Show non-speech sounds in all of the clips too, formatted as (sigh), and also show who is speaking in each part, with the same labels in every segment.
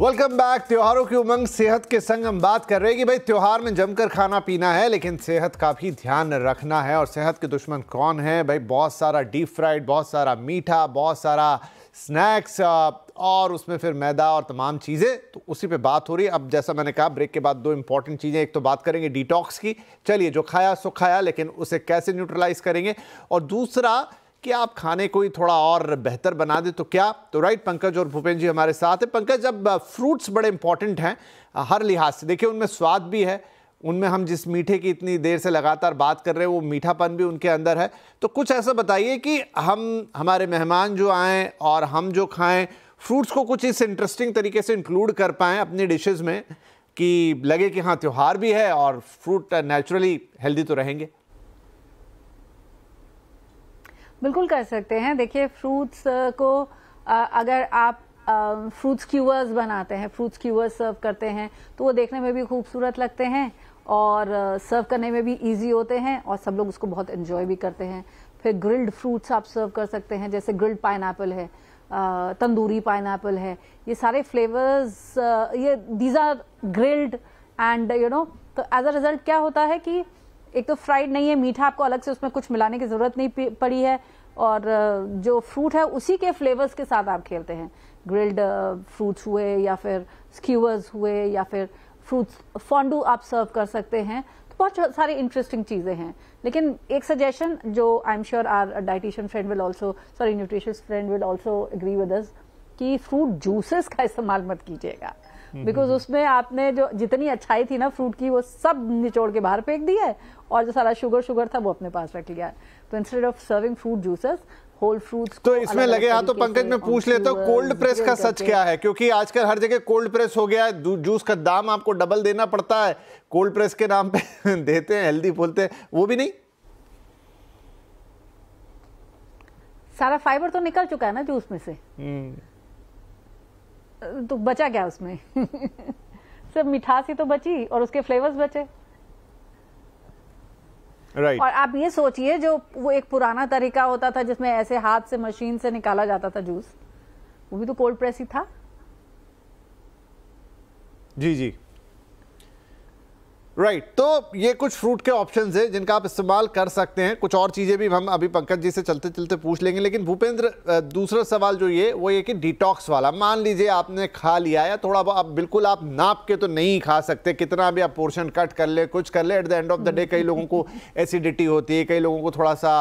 Speaker 1: Welcome back त्योहारों की उमंग सेहत के संग हम बात कर रहे हैं कि भाई त्यौहार में जमकर खाना पीना है लेकिन सेहत का भी ध्यान रखना है और सेहत के दुश्मन कौन है भाई बहुत सारा डीप फ्राइड बहुत सारा मीठा बहुत सारा स्नैक्स और उसमें फिर मैदा और तमाम चीज़ें तो उसी पे बात हो रही है अब जैसा मैंने कहा ब्रेक के बाद दो इंपॉर्टेंट चीज़ें एक तो बात करेंगे डिटॉक्स की चलिए जो खाया सो खाया लेकिन उसे कैसे न्यूट्रलाइज करेंगे और दूसरा कि आप खाने को ही थोड़ा और बेहतर बना दें तो क्या तो राइट पंकज और भूपेन्द्र जी हमारे साथ हैं पंकज अब फ्रूट्स बड़े इंपॉर्टेंट हैं हर लिहाज से देखिए उनमें स्वाद भी है उनमें हम जिस मीठे की इतनी देर से लगातार बात कर रहे हैं वो मीठापन भी उनके अंदर है तो कुछ ऐसा बताइए कि हम हमारे मेहमान जो आएँ और हम जो खाएँ फ्रूट्स को कुछ इस इंटरेस्टिंग तरीके से इंक्लूड कर पाएँ अपनी डिशेज़ में कि लगे कि हाँ त्यौहार भी है और फ्रूट नेचुरली हेल्दी तो रहेंगे
Speaker 2: बिल्कुल कर सकते हैं देखिए फ्रूट्स uh, को uh, अगर आप फ्रूट्स um, क्यूअर्स बनाते हैं फ्रूट्स क्यूअर्स सर्व करते हैं तो वो देखने में भी खूबसूरत लगते हैं और सर्व uh, करने में भी इजी होते हैं और सब लोग उसको बहुत इन्जॉय भी करते हैं फिर ग्रिल्ड फ्रूट्स आप सर्व कर सकते हैं जैसे ग्रिल्ड पाइन है तंदूरी पाइन है ये सारे फ्लेवर्स ये these are grilled and you know तो एज अ रिजल्ट क्या होता है कि एक तो फ्राइड नहीं है मीठा आपको अलग से उसमें कुछ मिलाने की ज़रूरत नहीं पड़ी है और जो फ्रूट है उसी के फ्लेवर्स के साथ आप खेलते हैं ग्रिल्ड फ्रूट्स हुए या फिर स्क्यूअर्स हुए या फिर फ्रूट्स फॉन्डू आप सर्व कर सकते हैं तो बहुत सारी इंटरेस्टिंग चीज़ें हैं लेकिन एक सजेशन जो I am sure our dietitian friend will also sorry nutrition friend will also agree with us कि फ्रूट जूसेस का इस्तेमाल मत कीजिएगा बिकॉज हम्म, हम्म, हम्म। उसमें आपने जो जितनी अच्छाई थी ना फ्रूट की वो सब निचोड़ के बाहर फेंक दिया है और जो सारा शुगर शुगर था वो अपने पास रख लिया है तो instead of serving fruit juices whole fruit तो इसमें लगे हाँ तो पंकज मैं पूछ लेता हूँ कोल्ड प्रेस uh, का सच क्या
Speaker 1: है क्योंकि आजकल हर जगह कोल्ड प्रेस हो गया है जूस का दाम आपको डबल देना पड़ता है कोल्ड प्रेस के नाम पे (laughs) देते हैं हेल्दी बोलते हैं वो
Speaker 2: भी नहीं सारा फाइबर तो निकल चुका है ना जूस में से तो बचा क्या उसमें (laughs) सब मिठास ही तो बची और उसके फ्लेवर्स बचे Right. और आप ये सोचिए जो वो एक पुराना तरीका होता था जिसमें ऐसे हाथ से मशीन से निकाला जाता था जूस वो भी तो कोल्ड प्रेस ही था
Speaker 1: जी जी राइट right. तो ये कुछ फ्रूट के ऑप्शंस हैं जिनका आप इस्तेमाल कर सकते हैं कुछ और चीज़ें भी हम अभी पंकज जी से चलते चलते पूछ लेंगे लेकिन भूपेंद्र दूसरा सवाल जो ये वो ये कि डिटॉक्स वाला मान लीजिए आपने खा लिया या थोड़ा आप बिल्कुल आप नाप के तो नहीं खा सकते कितना भी आप पोर्शन कट कर ले कुछ कर ले at the end of the day कई लोगों को एसिडिटी होती है कई लोगों को थोड़ा सा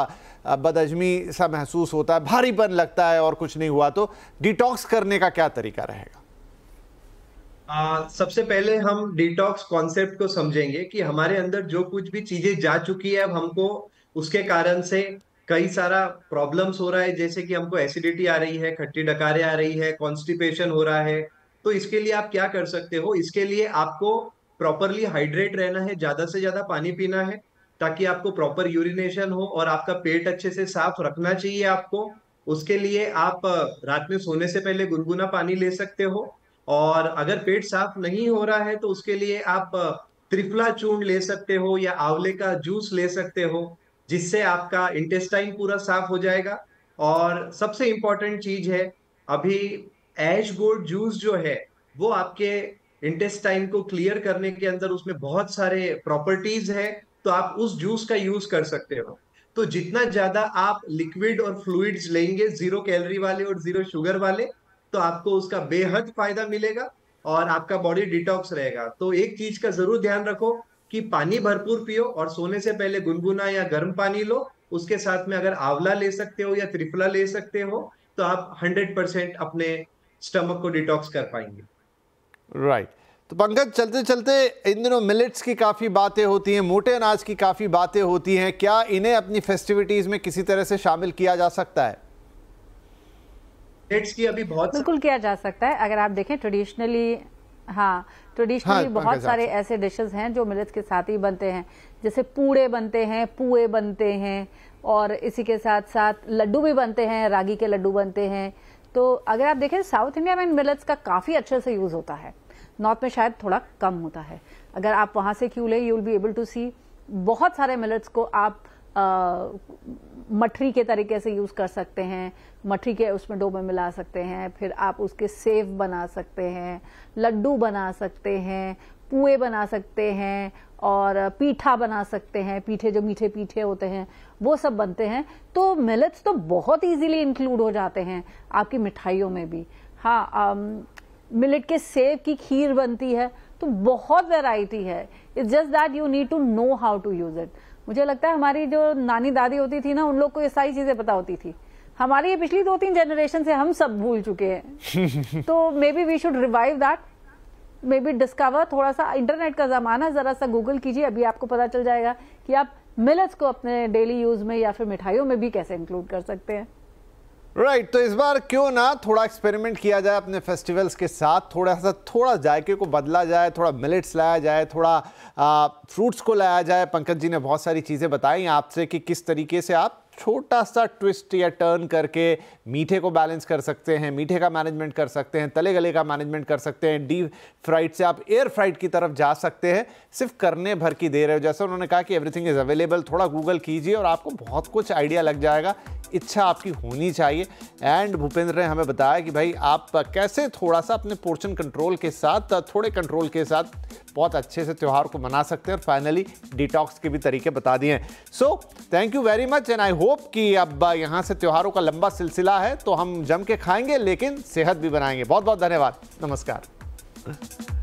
Speaker 1: बदअजमी सा महसूस होता है भारीपन लगता है और कुछ नहीं हुआ तो डिटॉक्स करने का क्या तरीका रहेगा
Speaker 3: आ, सबसे पहले हम डिटॉक्स कॉन्सेप्ट को समझेंगे कि हमारे अंदर जो कुछ भी चीजें जा चुकी है अब हमको उसके कारण से कई सारा प्रॉब्लम्स हो रहा है जैसे कि हमको एसिडिटी आ रही है खट्टी डकारे आ रही है कॉन्स्टिपेशन हो रहा है तो इसके लिए आप क्या कर सकते हो इसके लिए आपको प्रॉपरली हाइड्रेट रहना है ज्यादा से ज्यादा पानी पीना है ताकि आपको प्रॉपर यूरिनेशन हो और आपका पेट अच्छे से साफ रखना चाहिए आपको उसके लिए आप रात में सोने से पहले गुनगुना पानी ले सकते हो और अगर पेट साफ नहीं हो रहा है तो उसके लिए आप त्रिफला चूर्ण ले सकते हो या आंवले का जूस ले सकते हो जिससे आपका इंटेस्टाइन पूरा साफ हो जाएगा और सबसे इंपॉर्टेंट चीज है अभी एश गोल्ड जूस जो है वो आपके इंटेस्टाइन को क्लियर करने के अंदर उसमें बहुत सारे प्रॉपर्टीज है तो आप उस जूस का यूज कर सकते हो तो जितना ज्यादा आप लिक्विड और फ्लूइड्स लेंगे जीरो कैलोरी वाले और जीरो शुगर वाले तो आपको उसका बेहद फायदा मिलेगा और आपका बॉडी डिटॉक्स रहेगा तो एक चीज का जरूर ध्यान रखो कि पानी भरपूर पियो और सोने से पहले गुनगुना या गर्म पानी लो उसके साथ में अगर आंवला ले सकते हो या त्रिफला ले सकते हो तो आप हंड्रेड परसेंट अपने स्टमक को डिटॉक्स कर पाएंगे
Speaker 1: राइट right. तो पंकज चलते चलते इन दिनों मिलेट्स की काफ़ी बातें होती हैं मोटे अनाज की काफ़ी बातें होती हैं क्या इन्हें अपनी फेस्टिविटीज़ में किसी तरह से शामिल किया जा सकता है
Speaker 3: अपडेट्स की अभी बहुत बिल्कुल
Speaker 2: किया जा सकता है अगर आप देखें ट्रेडिशनली हाँ ट्रेडिशनली हाँ, बहुत सारे ऐसे डिशेस हैं जो मिलेट्स के साथ ही बनते हैं जैसे पूड़े बनते हैं पुए बनते हैं और इसी के साथ साथ लड्डू भी बनते हैं रागी के लड्डू बनते हैं तो अगर आप देखें साउथ इंडिया में मिलेट्स का काफ़ी अच्छे से यूज़ होता है नॉर्थ में शायद थोड़ा कम होता है अगर आप वहां से क्यों लें you will be able to see बहुत सारे मिलेट्स को आप मठरी के तरीके से यूज़ कर सकते हैं मठरी के उसमें डोबे मिला सकते हैं फिर आप उसके सेव बना सकते हैं लड्डू बना सकते हैं पुए बना सकते हैं और पीठा बना सकते हैं पीठे जो मीठे पीठे होते हैं वो सब बनते हैं तो मिलट्स तो बहुत इजीली इंक्लूड हो जाते हैं आपकी मिठाइयों में भी हाँ मिलट के सेव की खीर बनती है तो बहुत वैरायटी है it's just that you need to know how to use it मुझे लगता है हमारी जो नानी दादी होती थी ना उन लोग को ये सारी चीजें पता होती थी हमारी ये पिछली दो तीन जनरेशन से हम सब भूल चुके
Speaker 1: हैं (laughs)
Speaker 2: तो maybe we should revive that maybe discover थोड़ा सा इंटरनेट का जमाना जरा सा गूगल कीजिए अभी आपको पता चल जाएगा कि आप मिलट्स को अपने डेली यूज में या फिर मिठाइयों में भी कैसे इंक्लूड कर सकते हैं
Speaker 1: राइट right, तो इस बार क्यों ना थोड़ा एक्सपेरिमेंट किया जाए अपने फेस्टिवल्स के साथ थोड़ा सा थोड़ा जायके को बदला जाए थोड़ा मिलेट्स लाया जाए थोड़ा फ्रूट्स को लाया जाए पंकज जी ने बहुत सारी चीज़ें बताई आपसे कि किस तरीके से आप छोटा सा ट्विस्ट या टर्न करके मीठे को बैलेंस कर सकते हैं मीठे का मैनेजमेंट कर सकते हैं तले गले का मैनेजमेंट कर सकते हैं डी फ्राइड से आप एयर फ्राइड की तरफ जा सकते हैं सिर्फ करने भर की देर है जैसे उन्होंने कहा कि एवरीथिंग इज़ अवेलेबल थोड़ा गूगल कीजिए और आपको बहुत कुछ आइडिया लग जाएगा इच्छा आपकी होनी चाहिए एंड भूपेंद्र ने हमें बताया कि भाई आप कैसे थोड़ा सा अपने पोर्शन कंट्रोल के साथ थोड़े कंट्रोल के साथ बहुत अच्छे से त्यौहार को मना सकते हैं और फाइनली डिटॉक्स के भी तरीके बता दिए so thank you very much and I hope कि अब यहाँ से त्यौहारों का लंबा सिलसिला है तो हम जम के खाएंगे लेकिन सेहत भी बनाएंगे बहुत बहुत धन्यवाद नमस्कार